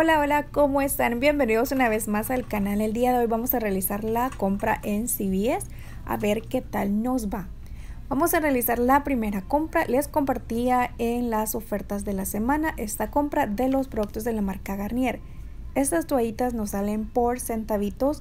Hola, hola, ¿cómo están? Bienvenidos una vez más al canal. El día de hoy vamos a realizar la compra en CVS a ver qué tal nos va. Vamos a realizar la primera compra. Les compartía en las ofertas de la semana esta compra de los productos de la marca Garnier. Estas toallitas nos salen por centavitos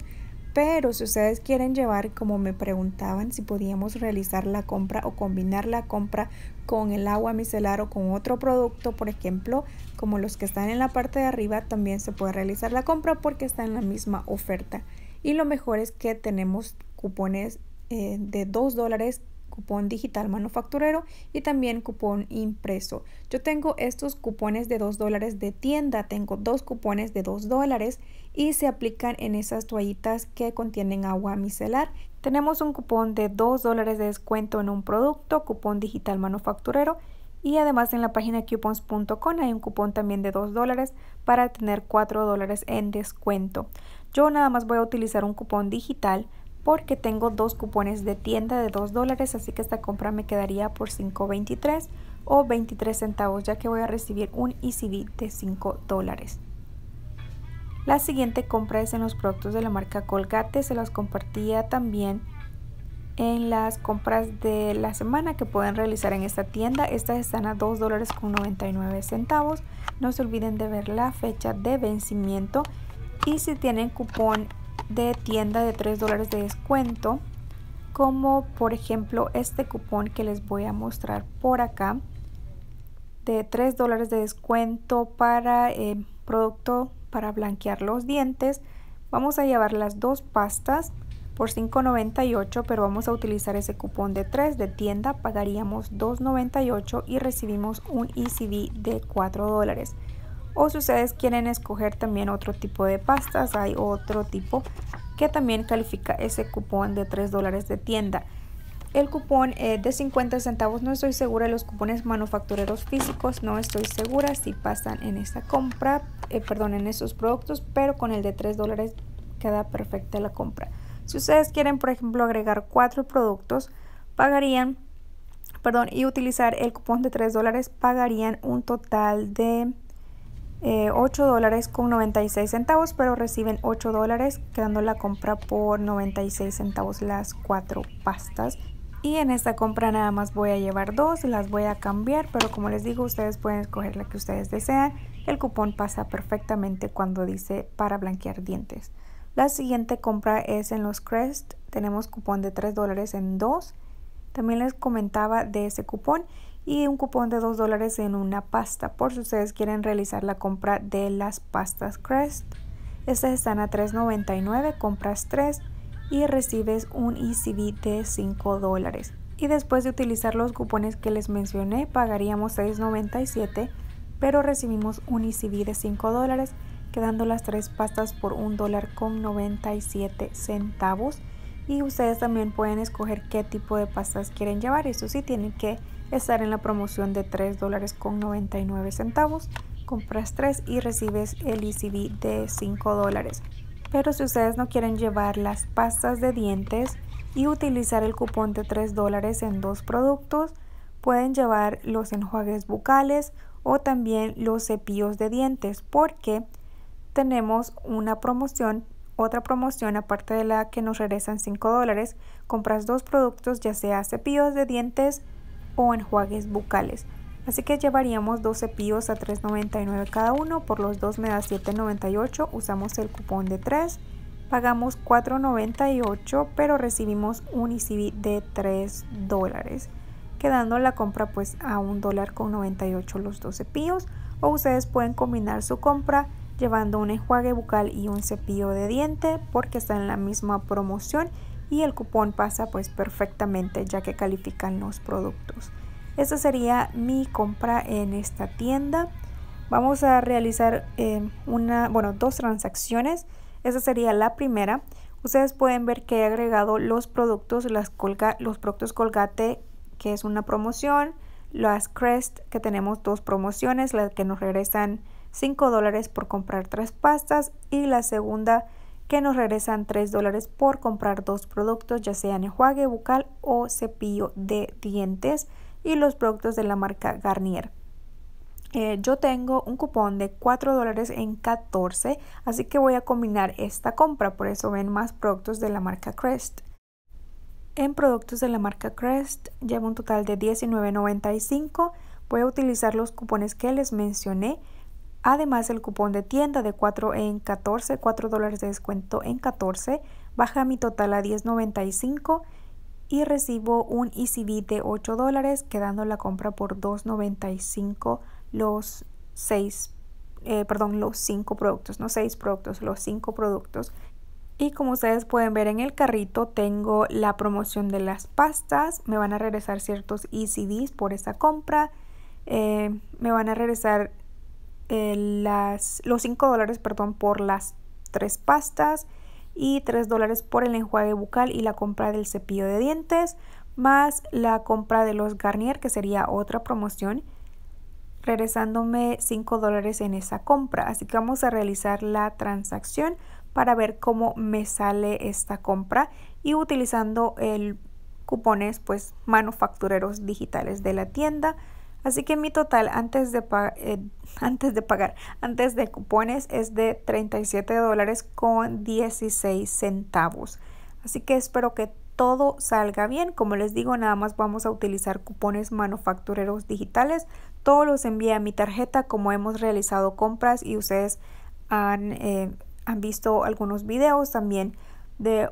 pero si ustedes quieren llevar, como me preguntaban, si podíamos realizar la compra o combinar la compra con el agua micelar o con otro producto, por ejemplo, como los que están en la parte de arriba, también se puede realizar la compra porque está en la misma oferta. Y lo mejor es que tenemos cupones eh, de 2 dólares cupón digital manufacturero y también cupón impreso. Yo tengo estos cupones de 2 dólares de tienda, tengo dos cupones de 2 dólares y se aplican en esas toallitas que contienen agua micelar. Tenemos un cupón de 2 dólares de descuento en un producto, cupón digital manufacturero y además en la página coupons.com hay un cupón también de 2 dólares para tener 4 dólares en descuento. Yo nada más voy a utilizar un cupón digital porque tengo dos cupones de tienda de 2 dólares, así que esta compra me quedaría por 5.23 o 23 centavos ya que voy a recibir un ECB de 5 dólares. La siguiente compra es en los productos de la marca Colgate, se los compartía también en las compras de la semana que pueden realizar en esta tienda. Estas están a $2.99. centavos. No se olviden de ver la fecha de vencimiento y si tienen cupón de tienda de 3 de descuento, como por ejemplo este cupón que les voy a mostrar por acá de 3 dólares de descuento para... Eh, producto para blanquear los dientes. Vamos a llevar las dos pastas por $5.98, pero vamos a utilizar ese cupón de 3 de tienda, pagaríamos $2.98 y recibimos un ECD de $4 o si ustedes quieren escoger también otro tipo de pastas, hay otro tipo que también califica ese cupón de 3 dólares de tienda. El cupón eh, de 50 centavos, no estoy segura de los cupones manufactureros físicos, no estoy segura si pasan en esta compra, eh, perdón, en estos productos, pero con el de 3 dólares queda perfecta la compra. Si ustedes quieren, por ejemplo, agregar cuatro productos, pagarían, perdón, y utilizar el cupón de 3 dólares, pagarían un total de 8 eh, dólares con 96 centavos, pero reciben 8 dólares, quedando la compra por 96 centavos las cuatro pastas y en esta compra nada más voy a llevar dos, las voy a cambiar, pero como les digo, ustedes pueden escoger la que ustedes desean. El cupón pasa perfectamente cuando dice para blanquear dientes. La siguiente compra es en los Crest, tenemos cupón de 3 dólares en dos. También les comentaba de ese cupón y un cupón de 2 dólares en una pasta por si ustedes quieren realizar la compra de las pastas Crest. Estas están a $3.99, compras 3 y recibes un ECB de 5 dólares. Y después de utilizar los cupones que les mencioné, pagaríamos $6.97, pero recibimos un ECB de 5 dólares, quedando las tres pastas por $1 dólar con 97 centavos. Y ustedes también pueden escoger qué tipo de pastas quieren llevar, eso sí, tienen que estar en la promoción de 3 dólares con 99 centavos. Compras 3 y recibes el ECB de 5 dólares. Pero si ustedes no quieren llevar las pastas de dientes y utilizar el cupón de 3 dólares en dos productos, pueden llevar los enjuagues bucales o también los cepillos de dientes porque tenemos una promoción, otra promoción aparte de la que nos regresan 5 dólares, compras dos productos ya sea cepillos de dientes o enjuagues bucales. Así que llevaríamos dos cepillos a $3.99 cada uno, por los dos me da $7.98, usamos el cupón de 3, pagamos $4.98 pero recibimos un ICB de 3 dólares, quedando la compra pues a $1.98 dólar con los dos cepillos o ustedes pueden combinar su compra llevando un enjuague bucal y un cepillo de diente porque está en la misma promoción y el cupón pasa pues perfectamente ya que califican los productos. Esta sería mi compra en esta tienda. Vamos a realizar eh, una, bueno, dos transacciones. Esta sería la primera. Ustedes pueden ver que he agregado los productos, los productos Colgate, que es una promoción, las Crest, que tenemos dos promociones, las que nos regresan 5 dólares por comprar tres pastas y la segunda que nos regresan 3 dólares por comprar dos productos, ya sean enjuague bucal o cepillo de dientes y los productos de la marca Garnier. Eh, yo tengo un cupón de 4 dólares en 14, así que voy a combinar esta compra, por eso ven más productos de la marca Crest. En productos de la marca Crest llevo un total de 19.95, voy a utilizar los cupones que les mencioné, además el cupón de tienda de 4 en 14, 4 dólares de descuento en 14, baja mi total a 10.95 y recibo un ECB de 8 dólares, quedando la compra por 2.95 los 6, eh, perdón, los 5 productos, no 6 productos, los 5 productos. Y como ustedes pueden ver en el carrito, tengo la promoción de las pastas, me van a regresar ciertos ECBs por esa compra, eh, me van a regresar eh, los 5 dólares, perdón, por las 3 pastas, y 3 dólares por el enjuague bucal y la compra del cepillo de dientes, más la compra de los Garnier, que sería otra promoción, regresándome 5 dólares en esa compra. Así que vamos a realizar la transacción para ver cómo me sale esta compra y utilizando el cupones pues manufactureros digitales de la tienda Así que mi total antes de, eh, antes de pagar, antes de cupones es de 37 dólares con 16 centavos. Así que espero que todo salga bien. Como les digo, nada más vamos a utilizar cupones manufactureros digitales. Todos los envío a mi tarjeta como hemos realizado compras y ustedes han, eh, han visto algunos videos también de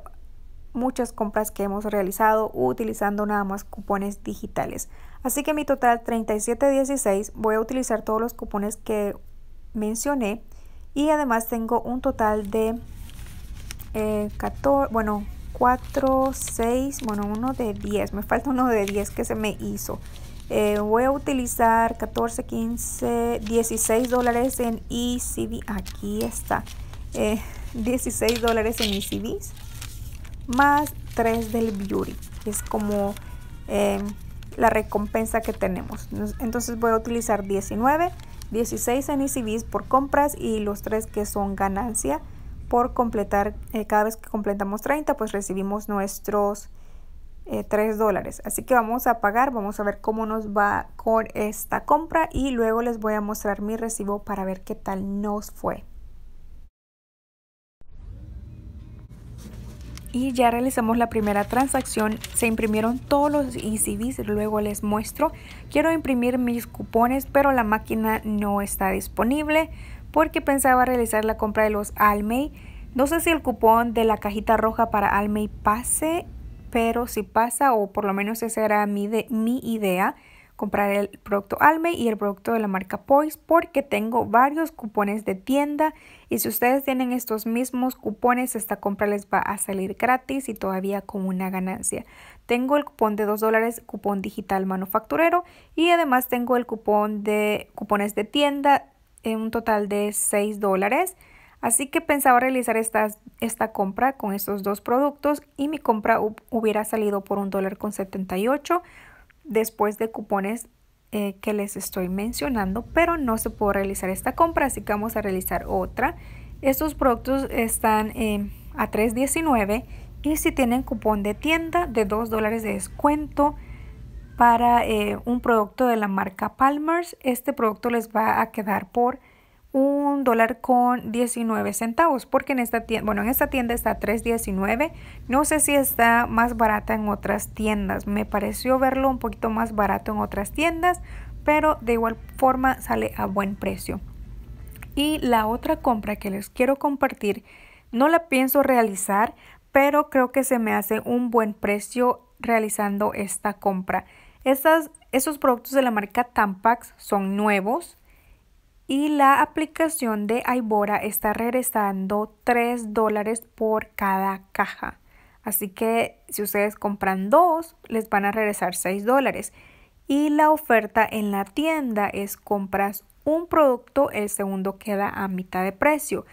muchas compras que hemos realizado utilizando nada más cupones digitales. Así que mi total 37.16 voy a utilizar todos los cupones que mencioné y además tengo un total de 14, eh, bueno, 4, 6, bueno, uno de 10, me falta uno de 10 que se me hizo. Eh, voy a utilizar 14, 15, 16 dólares en ECB, aquí está, 16 eh, dólares en ECBs, más 3 del Beauty, es como la recompensa que tenemos. Entonces voy a utilizar 19, 16 en ECBs por compras y los 3 que son ganancia por completar, eh, cada vez que completamos 30 pues recibimos nuestros 3 eh, dólares. Así que vamos a pagar, vamos a ver cómo nos va con esta compra y luego les voy a mostrar mi recibo para ver qué tal nos fue. y ya realizamos la primera transacción. Se imprimieron todos los ECBs, luego les muestro. Quiero imprimir mis cupones, pero la máquina no está disponible porque pensaba realizar la compra de los Almay. No sé si el cupón de la cajita roja para Almay pase, pero si pasa, o por lo menos esa era mi, de, mi idea, comprar el producto Alme y el producto de la marca Poise porque tengo varios cupones de tienda y si ustedes tienen estos mismos cupones esta compra les va a salir gratis y todavía con una ganancia. Tengo el cupón de 2 dólares, cupón digital manufacturero y además tengo el cupón de cupones de tienda en un total de 6 dólares. Así que pensaba realizar esta, esta, compra con estos dos productos y mi compra hubiera salido por un dólar con 78 después de cupones eh, que les estoy mencionando, pero no se puede realizar esta compra, así que vamos a realizar otra. Estos productos están eh, a $3.19 y si tienen cupón de tienda de 2 dólares de descuento para eh, un producto de la marca Palmer's, este producto les va a quedar por un dólar con 19 centavos porque en esta tienda bueno en esta tienda está 3.19 no sé si está más barata en otras tiendas me pareció verlo un poquito más barato en otras tiendas pero de igual forma sale a buen precio y la otra compra que les quiero compartir no la pienso realizar pero creo que se me hace un buen precio realizando esta compra Estas, esos productos de la marca Tampax son nuevos y la aplicación de Ibora está regresando 3 dólares por cada caja. Así que si ustedes compran dos, les van a regresar 6 dólares. Y la oferta en la tienda es compras un producto, el segundo queda a mitad de precio.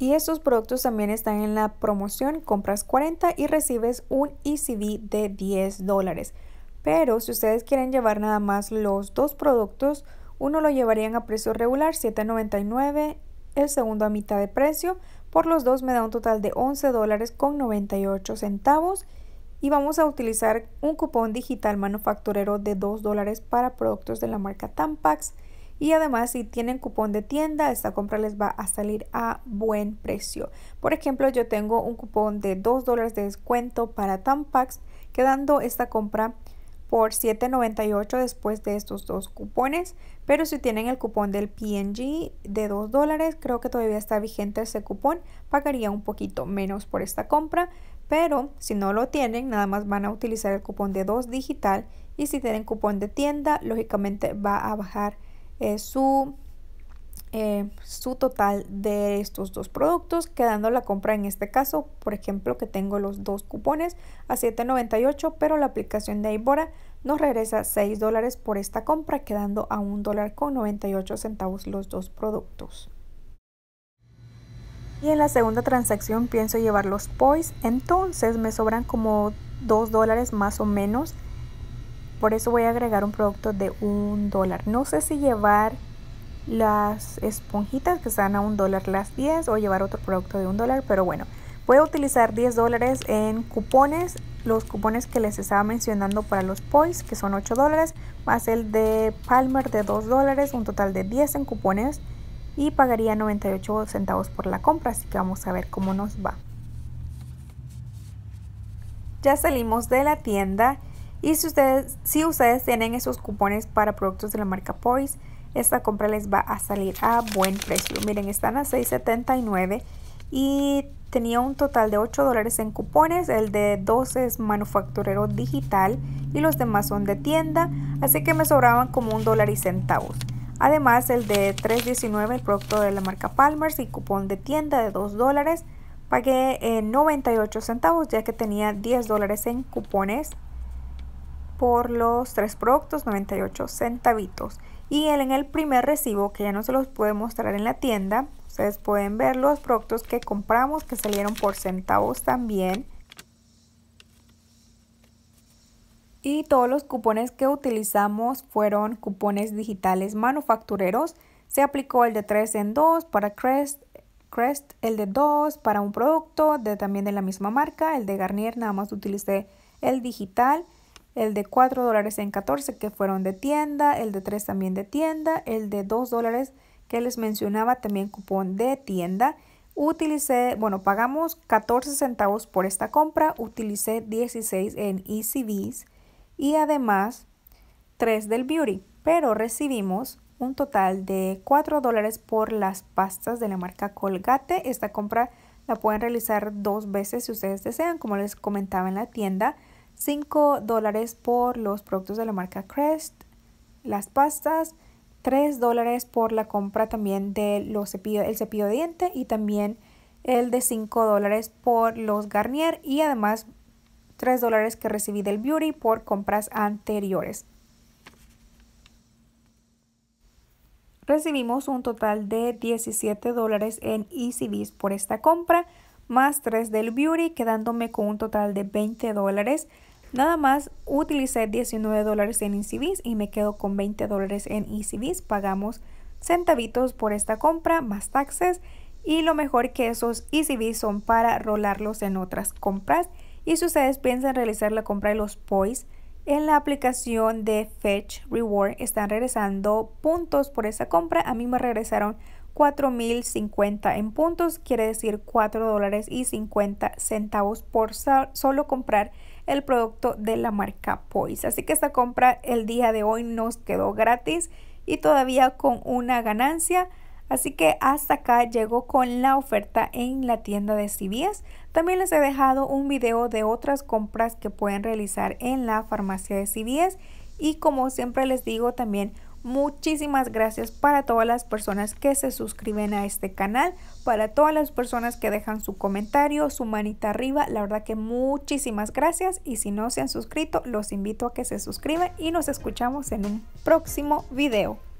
Y estos productos también están en la promoción, compras 40 y recibes un ECB de 10 dólares. Pero si ustedes quieren llevar nada más los dos productos, uno lo llevarían a precio regular, $7.99, el segundo a mitad de precio. Por los dos me da un total de 11.98. dólares con centavos. Y vamos a utilizar un cupón digital manufacturero de 2 dólares para productos de la marca Tampax. Y además si tienen cupón de tienda, esta compra les va a salir a buen precio. Por ejemplo, yo tengo un cupón de 2 dólares de descuento para Tampax, quedando esta compra por $7.98 después de estos dos cupones. Pero si tienen el cupón del PNG de 2 dólares, creo que todavía está vigente ese cupón, pagaría un poquito menos por esta compra. Pero si no lo tienen, nada más van a utilizar el cupón de 2 digital y si tienen cupón de tienda, lógicamente va a bajar eh, su eh, su total de estos dos productos, quedando la compra en este caso, por ejemplo, que tengo los dos cupones a $7.98, pero la aplicación de Ibora nos regresa 6 dólares por esta compra, quedando a $1.98 dólar con centavos los dos productos. Y en la segunda transacción pienso llevar los POIs, entonces me sobran como 2 dólares más o menos. Por eso voy a agregar un producto de un dólar. No sé si llevar las esponjitas que están a un dólar las 10 o llevar otro producto de un dólar, pero bueno, voy a utilizar 10 dólares en cupones, los cupones que les estaba mencionando para los POIs que son 8 dólares, más el de Palmer de 2 dólares, un total de 10 en cupones y pagaría 98 centavos por la compra, así que vamos a ver cómo nos va. Ya salimos de la tienda y si ustedes, si ustedes tienen esos cupones para productos de la marca pois esta compra les va a salir a buen precio. Miren, están a $6.79 y tenía un total de 8 dólares en cupones, el de 12 es manufacturero digital y los demás son de tienda, así que me sobraban como un dólar y centavos. Además, el de 3.19, el producto de la marca Palmer's y cupón de tienda de 2 dólares, pagué 98 centavos ya que tenía 10 dólares en cupones por los tres productos, 98 centavitos. Y en el primer recibo, que ya no se los puede mostrar en la tienda, ustedes pueden ver los productos que compramos que salieron por centavos también. Y todos los cupones que utilizamos fueron cupones digitales manufactureros. Se aplicó el de 3 en 2 para Crest, Crest el de 2 para un producto de, también de la misma marca, el de Garnier nada más utilicé el digital el de 4 dólares en 14 que fueron de tienda, el de 3 también de tienda, el de 2 dólares que les mencionaba también cupón de tienda. Utilicé, bueno, pagamos 14 centavos por esta compra, utilicé 16 en ECBs y además 3 del Beauty, pero recibimos un total de 4 dólares por las pastas de la marca Colgate. Esta compra la pueden realizar dos veces si ustedes desean, como les comentaba en la tienda. 5 dólares por los productos de la marca Crest, las pastas, 3 dólares por la compra también del cepillo, de diente y también el de 5 dólares por los Garnier y además 3 dólares que recibí del Beauty por compras anteriores. Recibimos un total de 17 dólares en ECBs por esta compra más 3 del beauty, quedándome con un total de 20 dólares. Nada más utilicé 19 dólares en ECBs y me quedo con 20 dólares en ECBs. Pagamos centavitos por esta compra, más taxes. Y lo mejor que esos ECBs son para rolarlos en otras compras. Y si ustedes piensan realizar la compra de los POIs, en la aplicación de Fetch Reward están regresando puntos por esa compra. A mí me regresaron 4.050 en puntos, quiere decir 4 dólares y 50 centavos por solo comprar el producto de la marca Poise. Así que esta compra el día de hoy nos quedó gratis y todavía con una ganancia. Así que hasta acá llegó con la oferta en la tienda de CVS. También les he dejado un video de otras compras que pueden realizar en la farmacia de CVS. Y como siempre les digo también Muchísimas gracias para todas las personas que se suscriben a este canal, para todas las personas que dejan su comentario, su manita arriba. La verdad que muchísimas gracias y si no se han suscrito, los invito a que se suscriban y nos escuchamos en un próximo video.